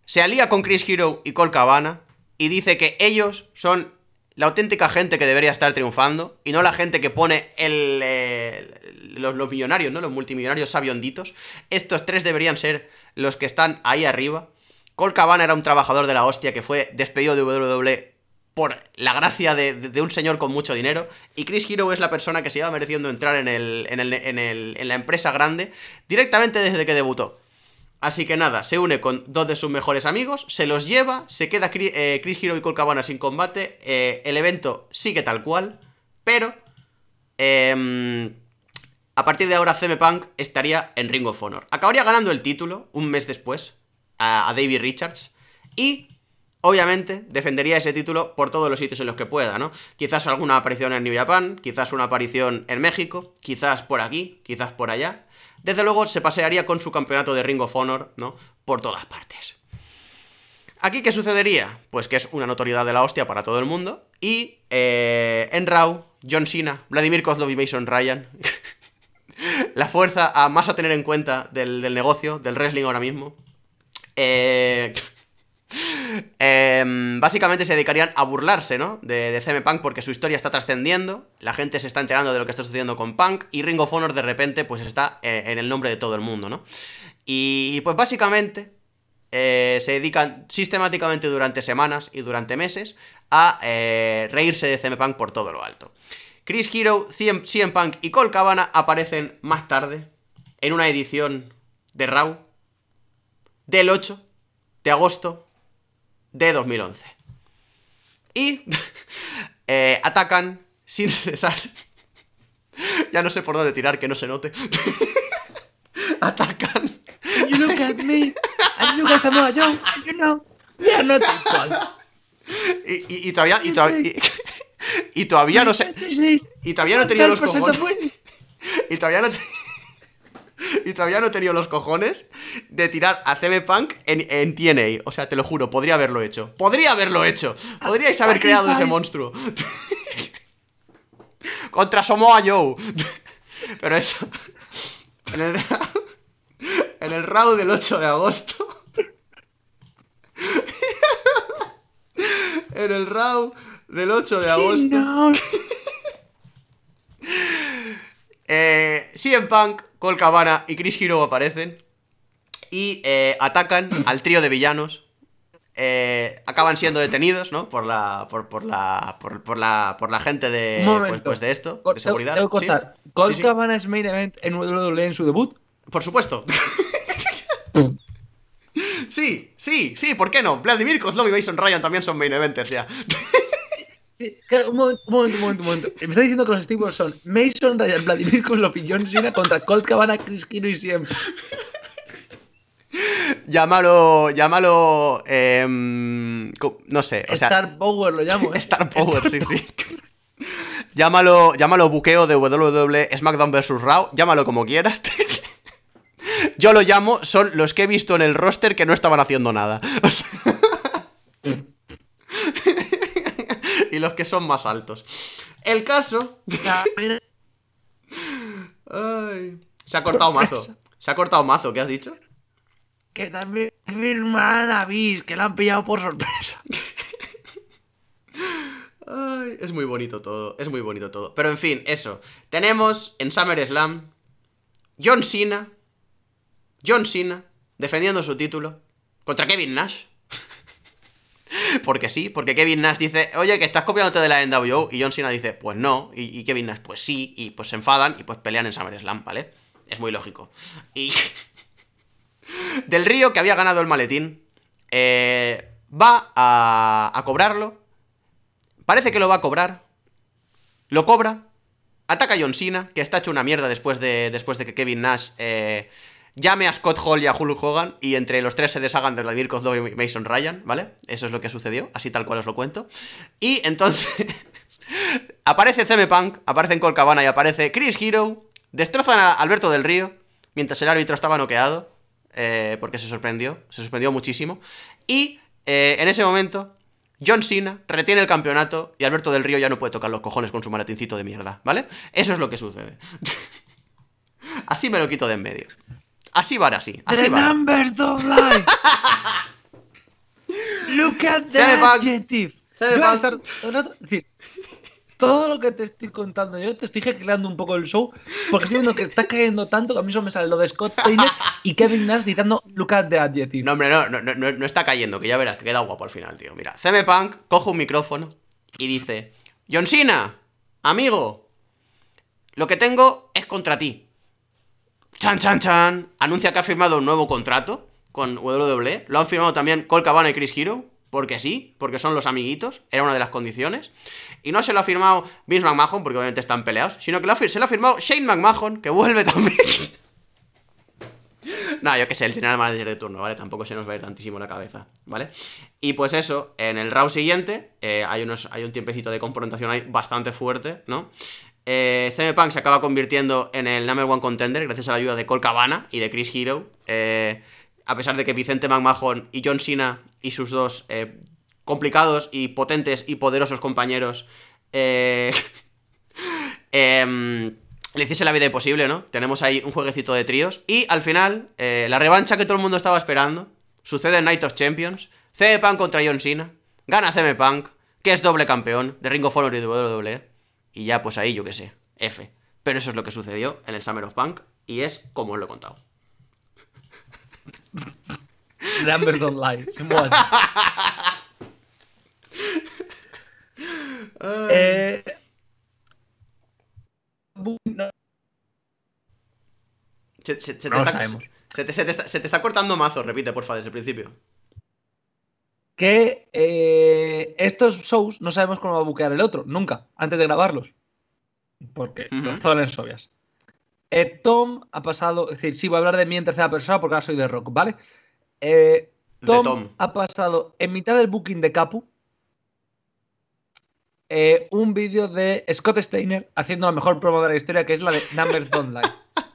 [SPEAKER 1] Se alía con Chris Hero y Col Cabana. Y dice que ellos son la auténtica gente que debería estar triunfando. Y no la gente que pone el, eh, los, los millonarios, ¿no? Los multimillonarios sabionditos. Estos tres deberían ser los que están ahí arriba. Colcabana Cabana era un trabajador de la hostia que fue despedido de WWE por la gracia de, un señor con mucho dinero. Y Chris Hero es la persona que se iba mereciendo entrar en, la empresa grande directamente desde que debutó. Así que nada, se une con dos de sus mejores amigos, se los lleva, se queda Chris, eh, Hero y Colcabana Cabana sin combate, eh, el evento sigue tal cual, pero em, a partir de ahora CM Punk estaría en Ring of Honor. Acabaría ganando el título un mes después, a, David Richards. Y Obviamente, defendería ese título por todos los sitios en los que pueda, ¿no? Quizás alguna aparición en New Japan, quizás una aparición en México, quizás por aquí, quizás por allá. Desde luego, se pasearía con su campeonato de Ring of Honor, ¿no? Por todas partes. ¿Aquí qué sucedería? Pues que es una notoriedad de la hostia para todo el mundo. Y eh, en Raw, John Cena, Vladimir Kozlov y Mason Ryan. la fuerza a más a tener en cuenta del negocio, del wrestling ahora mismo. Eh... Em, básicamente se dedicarían a burlarse, ¿no? De, CM Punk porque su historia está trascendiendo, la gente se está enterando de lo que está sucediendo con Punk y Ring of Honor de repente pues está eh, en el nombre de todo el mundo, ¿no? Y, pues básicamente eh, se dedican sistemáticamente durante semanas y durante meses a eh, reírse de CM Punk por todo lo alto. Chris Hero, CM, Punk y Cole Cabana aparecen más tarde en una edición de Raw del 8 de agosto de 2011. Y eh, atacan sin cesar. ya no sé por dónde tirar que no se note. atacan. You look at me. look at know. not Y, y, todavía y todavía y, todavía no sé y todavía no tenía los pues, y todavía no tenía. y todavía no he tenido los cojones de tirar a CM Punk en, en, TNA. O sea, te lo juro, podría haberlo hecho. Podría haberlo hecho. Podríais haber creado ese monstruo. Contra Samoa Joe. Pero eso. En el, en el round del 8 de agosto. en el round del 8 de agosto. Eh, sí en CM Punk Cole Cabana y Chris Hero aparecen y eh, atacan al trío de villanos. Eh, acaban siendo detenidos, ¿no? Por la, por, la, por, la, por la gente de, pues, pues, pues de esto, de seguridad. Tengo
[SPEAKER 2] es main event en WWE en su debut.
[SPEAKER 1] Por supuesto. sí, sí, sí, ¿por qué no? Vladimir Kozlov y Mason Ryan también son main eventers ya.
[SPEAKER 2] Un momento, un momento, un momento, un momento. Me está diciendo que los estímulos son Mason, Ryan, Vladimir Koslov y John Cena contra Colt Cabana, Chris Kino y Siem.
[SPEAKER 1] Llámalo, llámalo, em, no sé, o Star sea...
[SPEAKER 2] Star Power lo llamo, ¿eh? Star Power,
[SPEAKER 1] sí, sí. llámalo, llámalo buqueo de WWE, SmackDown vs. Raw, llámalo como quieras. Yo lo llamo, son los que he visto en el roster que no estaban haciendo nada. O sea... y los que son más altos. El caso. se ha cortado mazo. Se ha cortado mazo, ¿qué has dicho? Que también
[SPEAKER 2] que la han pillado por sorpresa.
[SPEAKER 1] es muy bonito todo, es muy bonito todo. Pero en fin, eso. Tenemos en SummerSlam John Cena. John Cena defendiendo su título contra Kevin Nash porque sí, porque Kevin Nash dice, oye, que estás copiándote de la NWO, y John Cena dice, pues no, y, Kevin Nash, pues sí, y pues se enfadan y pues pelean en SummerSlam, ¿vale? Es muy lógico. Y... Del Río, que había ganado el maletín, eh, va a, cobrarlo, parece que lo va a cobrar, lo cobra, ataca a John Cena, que está hecho una mierda después de, después de que Kevin Nash... Eh, llame a Scott Hall y a Hulu Hogan y entre los tres se deshagan de Vladimir Kozlov y Mason Ryan, ¿vale? Eso es lo que sucedió, así tal cual os lo cuento. Y entonces aparece CM Punk, aparece en Colcabana y aparece Chris Hero, destrozan a Alberto del Río mientras el árbitro estaba noqueado, eh, porque se sorprendió, se sorprendió muchísimo. Y eh, en ese momento John Cena retiene el campeonato y Alberto del Río ya no puede tocar los cojones con su maratincito de mierda, ¿vale? Eso es lo que sucede. Así me lo quito de en medio. Así va, así. así the
[SPEAKER 2] numbers don't lie. Look at the adjective. todo lo que te estoy contando yo, te estoy jecleando un poco el show, porque estoy viendo que está cayendo tanto que a mí solo me sale lo de Scott Steiner y Kevin Nash gritando Look at the adjective. No,
[SPEAKER 1] hombre, no, no, no, no está cayendo, que ya verás que queda guapo al final, tío. Mira, CM Punk coge un micrófono y dice: John Cena, amigo, lo que tengo es contra ti. Chan Chan Chan anuncia que ha firmado un nuevo contrato con WWE. Lo han firmado también Cole Cabana y Chris Hero, porque sí, porque son los amiguitos, era una de las condiciones. Y no se lo ha firmado Vince McMahon, porque obviamente están peleados, sino que se lo ha firmado Shane McMahon, que vuelve también. no, yo qué sé, el general manager de turno, ¿vale? Tampoco se nos va a ir tantísimo la cabeza, ¿vale? Y pues eso, en el round siguiente eh, hay, hay un tiempecito de confrontación ahí bastante fuerte, ¿no? Eh, CM Punk se acaba convirtiendo en el number one contender gracias a la ayuda de Cole Cabana y de Chris Hero. Eh, a pesar de que Vicente McMahon y John Cena y sus dos eh, complicados y potentes y poderosos compañeros em, le hiciese la vida imposible, ¿no? Tenemos ahí un jueguecito de tríos. Y al final, la revancha que todo el mundo estaba esperando sucede en Night of Champions. CM Punk contra John Cena. Gana CM Punk, que es doble campeón de Ring of Honor y WWE. Y ya, pues ahí yo qué sé, F. Pero eso es lo que sucedió en el Summer of Punk y es como os lo he contado. Numbers Online. Eh, se, te está, se, te está, cortando mazo, repite, porfa, desde el principio
[SPEAKER 2] que eh, estos shows no sabemos cómo va a buquear el otro, nunca, antes de grabarlos. Porque son ensobias. obvias. Eh, Tom ha pasado, es decir, sí, voy a hablar de mí en tercera persona porque ahora soy de rock, ¿vale? Eh, Tom, ha pasado en mitad del booking de Capu un vídeo de Scott Steiner haciendo la mejor prueba de la historia, que es la de Numbers Don't Lie.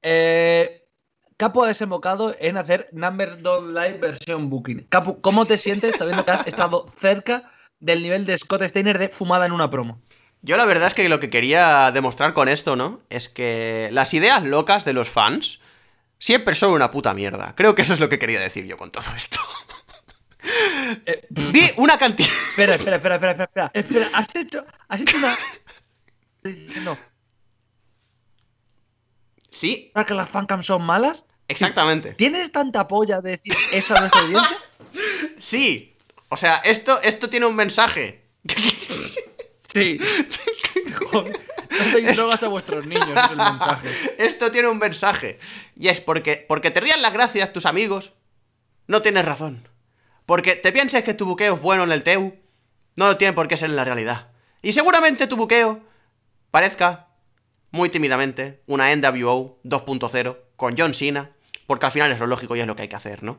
[SPEAKER 2] Eh, Capo ha desembocado en hacer Number Don't Live versión Booking. Capu, ¿cómo te sientes sabiendo que has estado cerca del nivel de Scott Steiner de fumada en una promo?
[SPEAKER 1] Yo la verdad es que lo que quería demostrar con esto, ¿no? Es que las ideas locas de los fans siempre son una puta mierda. Creo que eso es lo que quería decir yo con todo esto. Eh, Vi una cantidad. Espera, espera, espera, espera, espera.
[SPEAKER 2] espera ¿has, hecho, has hecho una. No.
[SPEAKER 1] Sí. ¿Para que las fancams son malas? Exactamente. ¿Tienes tanta polla de decir eso a Sí. O sea, esto, esto tiene un mensaje. Sí. no drogas a vuestros niños, es el mensaje. Esto tiene un mensaje. Y es porque, porque te rían las gracias tus amigos, no tienes razón. Porque te pienses que tu buqueo es bueno en el TEU, no tiene por qué ser en la realidad. Y seguramente tu buqueo parezca muy tímidamente, una NWO 2.0 con John Cena, porque al final es lo lógico y es lo que hay que hacer, ¿no?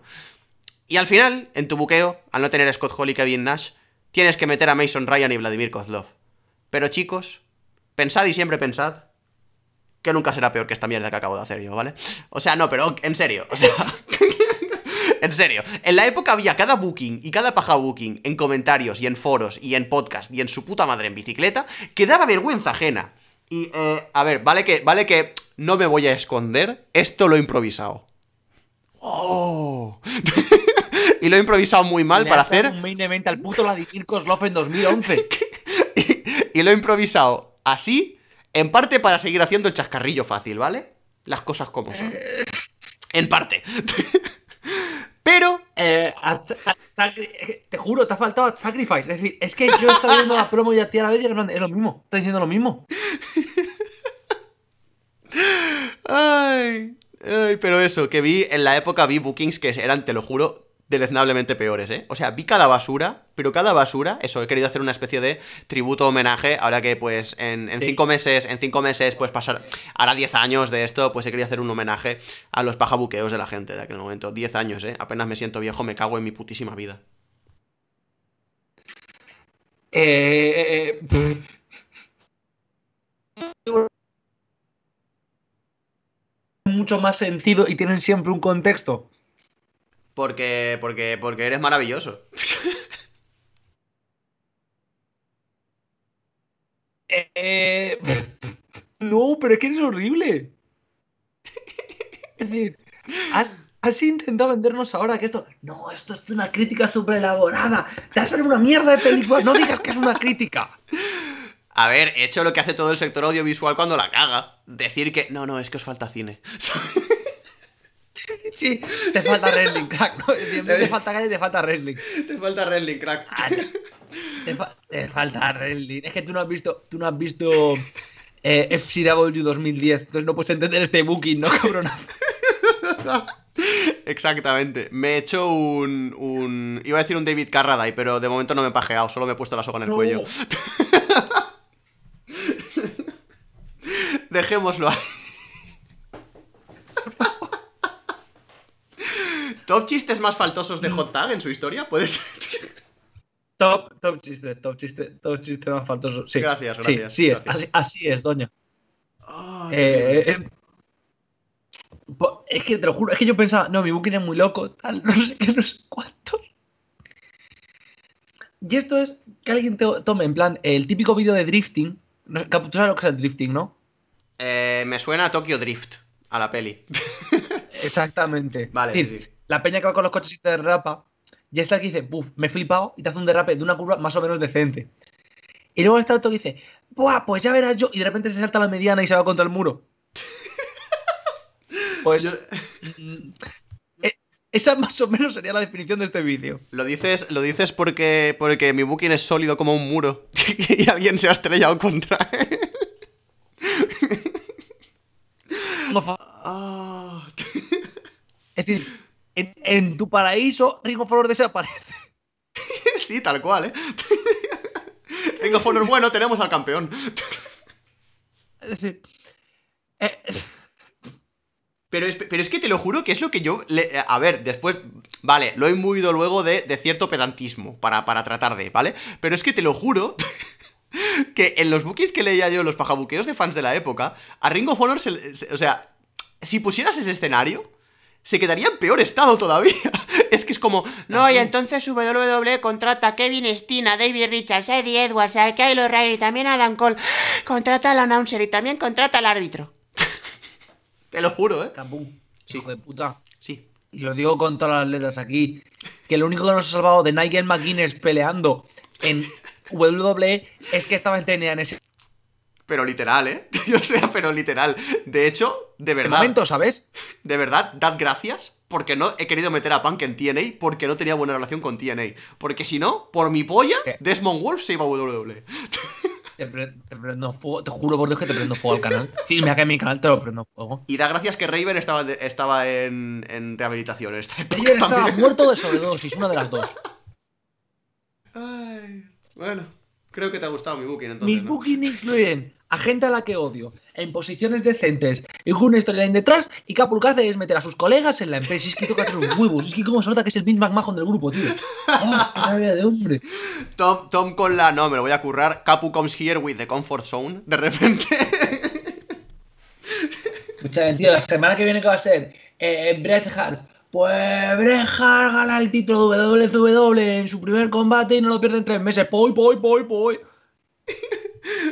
[SPEAKER 1] Y al final, en tu buqueo, al no tener a Scott Hall y Kevin Nash, tienes que meter a Mason Ryan y Vladimir Kozlov. Pero chicos, pensad y siempre pensad que nunca será peor que esta mierda que acabo de hacer yo, ¿vale? O sea, no, pero en serio, o sea... en serio, en la época había cada booking y cada paja booking en comentarios y en foros y en podcast y en su puta madre en bicicleta que daba vergüenza ajena. Y, eh, a ver, vale que, vale que no me voy a esconder, esto lo he improvisado. ¡Oh! y lo he improvisado muy mal para hacer.
[SPEAKER 2] Un main event al puto Vladimir en 2011.
[SPEAKER 1] y, y lo he improvisado así, en parte para seguir haciendo el chascarrillo fácil, ¿vale? Las cosas como son. Eh. En parte. Eh, eh, te juro, te ha faltado Sacrifice. Es decir, es que yo estaba viendo
[SPEAKER 2] la promo y a ti a la vez y plan, es lo mismo. Está diciendo lo mismo.
[SPEAKER 1] ay, ay, pero eso, que vi en la época, vi bookings que eran, te lo juro, deleznablemente peores, ¿eh? O sea, vi cada basura, pero cada basura, eso, he querido hacer una especie de tributo homenaje, ahora que pues en, cinco meses, en cinco meses, pues pasar, ahora diez años de esto, pues he querido hacer un homenaje a los pajabuqueos de la gente de aquel momento, Diez años, ¿eh? Apenas me siento viejo, me cago en mi putísima vida. Eh...
[SPEAKER 2] eh, eh, eh mucho más sentido y tienen siempre un contexto.
[SPEAKER 1] Porque, porque, porque eres maravilloso.
[SPEAKER 2] Eh, no, pero es que eres horrible. Es decir, has, intentado vendernos ahora que esto. No, esto es una crítica super elaborada. Te hecho una mierda de película. No digas que es una
[SPEAKER 1] crítica. A ver, he hecho lo que hace todo el sector audiovisual cuando la caga. Decir que. No, no, es que os falta cine. Sí, te falta wrestling, crack. te falta calle, te falta wrestling. Te falta wrestling, crack. Ah, te,
[SPEAKER 2] falta wrestling. Es que tú no has visto, tú no has visto eh, FCW 2010, entonces no puedes entender este booking, ¿no, cabrón?
[SPEAKER 1] Exactamente. Me he hecho un, un, Iba a decir un David Carradine, pero de momento no me he pajeado, solo me he puesto la soga en el cuello. Dejémoslo ahí. Top chistes más faltosos de mm. Hot Tag en su historia, ¿puedes? top, top chistes, top chistes,
[SPEAKER 2] top chistes más faltosos. Sí. Gracias, gracias. Sí, así, es, doña. Eh, eh, es que te lo juro, es que yo pensaba, no, mi booking es muy loco, tal, no sé qué, no sé cuánto. Y esto es que alguien tome, en plan, el típico vídeo de drifting. tú sabes lo que es el drifting, ¿no?
[SPEAKER 1] Eh, me suena a Tokyo Drift, a la peli. Exactamente. Vale, sí, sí la peña que va con los coches
[SPEAKER 2] y te derrapa, y está que dice, buf, me he flipado y te hace un derrape de una curva más o menos decente. Y luego está otro que dice, buah, pues ya verás yo, y de repente se salta la mediana y se va contra el muro.
[SPEAKER 1] pues... Eh, esa más o menos sería la definición de este vídeo. Lo dices, lo dices porque, porque mi booking es sólido como un muro y alguien se ha estrellado contra él.
[SPEAKER 2] Ah. es decir, en, tu
[SPEAKER 1] paraíso, Ringo desaparece. sí, tal cual, ¿eh? Ringo bueno, tenemos al campeón. Eh, pero es, pero es, que te lo juro que es lo que yo... a ver, después... Vale, lo he movido luego de, cierto pedantismo para, tratar de, ¿vale? Pero es que te lo juro que en los bookies que leía yo, los pajabuqueros de fans de la época, a Ringo of o sea, si pusieras ese escenario, se quedaría en peor estado todavía. es que es como... No, y entonces WWE contrata a Kevin Estina David Richards, Eddie Edwards, a Kyle O'Reilly, también a Dan Cole. Contrata al announcer y también contrata al árbitro.
[SPEAKER 2] Te lo juro, ¿eh? Campum. Sí. Hijo de puta. Sí. Y lo digo con todas las letras aquí. Que lo único que nos ha salvado de Nigel McGuinness peleando en WWE es que estaba en TNA en ese
[SPEAKER 1] pero literal, ¿eh? Yo sea, pero literal. De hecho, de verdad. momento, ¿sabes? De verdad, dad gracias porque no he querido meter a Punk en TNA porque no tenía buena relación con TNA. Porque si no, por mi polla, eh. Desmond Wolf se iba a WWE.
[SPEAKER 2] Te, prendo fuego,
[SPEAKER 1] te juro por Dios que te prendo fuego al canal.
[SPEAKER 2] Si me en mi canal, te lo
[SPEAKER 1] prendo fuego. Y da gracias que Raven estaba, estaba en, rehabilitación en esta época. Raven estaba
[SPEAKER 2] muerto de sobredosis, una de las dos.
[SPEAKER 1] bueno, creo que te ha gustado mi booking entonces. Mi
[SPEAKER 2] booking incluyen a gente a la que odio, en posiciones decentes y con una storyline detrás, y que lo que hace es meter a sus colegas en la empresa. Es que toca hacer un huevo. Es que como se nota que es el Big McMahon del grupo, tío. Ah, de
[SPEAKER 1] hombre. Tom, Tom con la. No, me lo voy a currar. Capu comes here with the comfort zone. De repente. Escucha, tío, la semana que viene que va a ser eh, Hart. Pues Bret Hart
[SPEAKER 2] gana el título W-W e en su primer combate y no lo pierde en tres meses. Poi, poi, poi, poi.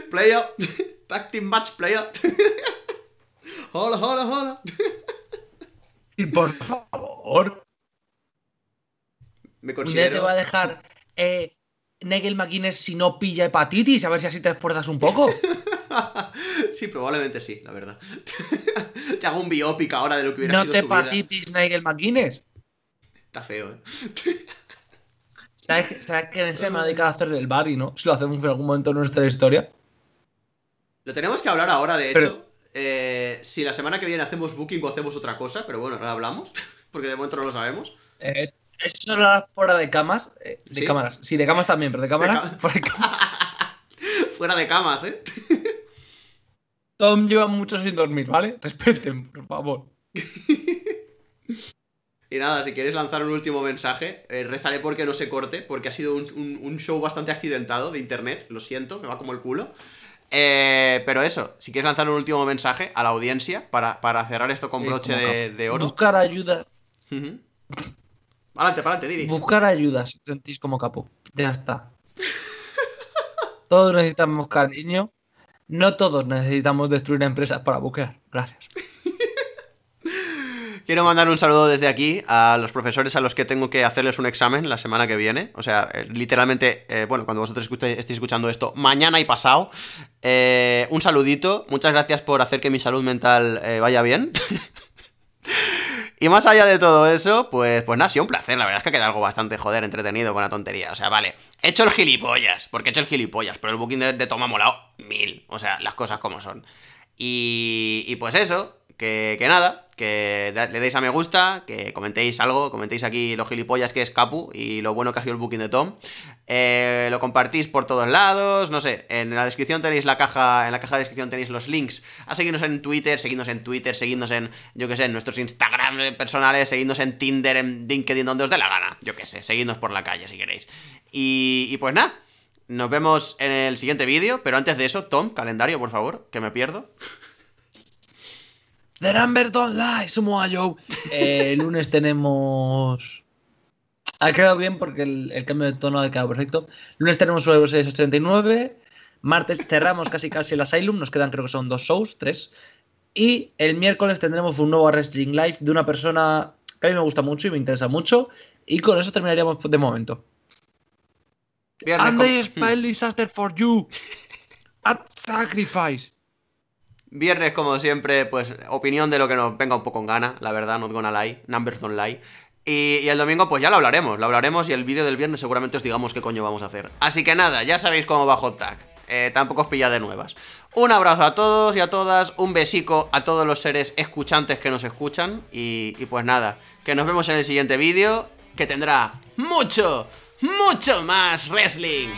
[SPEAKER 1] Player. Tag Match Player. Hola, hola, hola. Y por favor. Me considero... te va a
[SPEAKER 2] dejar eh, Nagel si no pilla hepatitis? A ver si así te esfuerzas un poco.
[SPEAKER 1] sí, probablemente sí, la verdad. te hago un biopic ahora de lo que hubiera ¿No te hepatitis
[SPEAKER 2] Nigel McGuinness. Está feo, ¿eh? ¿Sabes, ¿Sabes que en ese me ha dedicado a hacer el Barry, no? Si lo hacemos en algún momento en nuestra historia.
[SPEAKER 1] Lo tenemos que hablar ahora, de hecho. Eh, si la semana que viene hacemos booking o hacemos otra cosa, pero bueno, ahora hablamos, porque de momento no lo sabemos. Eh, eso
[SPEAKER 2] fuera de camas. Eh, de cámaras. Sí, de camas también, pero de cámaras.
[SPEAKER 1] fuera, de camas. ¿eh?
[SPEAKER 2] Tom lleva mucho sin dormir, ¿vale? Respeten, por
[SPEAKER 1] favor. Y nada, si quieres lanzar un último mensaje, eh, rezaré porque no se corte, porque ha sido un, un, show bastante accidentado de internet, lo siento, me va como el culo. Eh, pero eso, si quieres lanzar un último mensaje a la audiencia para, cerrar esto con broche de, oro.
[SPEAKER 2] Buscar ayuda.
[SPEAKER 1] Adelante, adelante,
[SPEAKER 2] Buscar ayuda si sentís como capo. Ya está. todos necesitamos cariño. No todos necesitamos destruir empresas para buquear. Gracias.
[SPEAKER 1] Quiero mandar un saludo desde aquí a los profesores a los que tengo que hacerles un examen la semana que viene. O sea, eh, literalmente, eh, bueno, cuando vosotros estéis escuchando esto, mañana y pasado. Eh, un saludito, muchas gracias por hacer que mi salud mental vaya bien. Y más allá de todo eso, pues, pues nada, ha sido un placer. La verdad es que ha quedado algo bastante joder, entretenido, buena tontería. O sea, vale, he hecho el gilipollas, porque he hecho el gilipollas, pero el booking de, Toma ha molado mil. O sea, las cosas como son. Y, y pues eso, que, nada, que le deis a me gusta, que comentéis algo, comentéis aquí los gilipollas que es Capu y lo bueno que ha sido el booking de Tom. Eh, lo compartís por todos lados, no sé, en la descripción tenéis la caja, en la caja de descripción tenéis los links a seguirnos en Twitter, seguidnos en Twitter, seguidnos en, yo que sé, en nuestros Instagram personales, seguidnos en Tinder, en LinkedIn, donde os dé la gana, yo que sé, seguidnos por la calle si queréis. y pues nada, nos vemos en el siguiente vídeo, pero antes de eso, Tom, calendario, por favor, que me pierdo.
[SPEAKER 2] The Numbers Don't Lie, eh, el lunes tenemos. Ha quedado bien porque el, cambio de tono ha quedado perfecto. Lunes tenemos Survivor 689 Martes cerramos casi casi el Asylum. Nos quedan, creo que son dos shows, tres. Y el miércoles tendremos un nuevo Arresting Live de una persona que a mí me gusta mucho y me interesa mucho. Y con eso terminaríamos de momento.
[SPEAKER 1] And spell
[SPEAKER 2] disaster for you. At
[SPEAKER 1] sacrifice. Viernes, como siempre, pues opinión de lo que nos venga un poco en gana, la verdad, no gonna lie, numbers don't lie. Y, el domingo, pues ya lo hablaremos, lo hablaremos y el vídeo del viernes seguramente os digamos qué coño vamos a hacer. Así que nada, ya sabéis cómo va Hot Tag. Eh, tampoco os pilla de nuevas. Un abrazo a todos y a todas, un besico a todos los seres escuchantes que nos escuchan. Y, y pues nada, que nos vemos en el siguiente vídeo, que tendrá mucho, mucho más wrestling.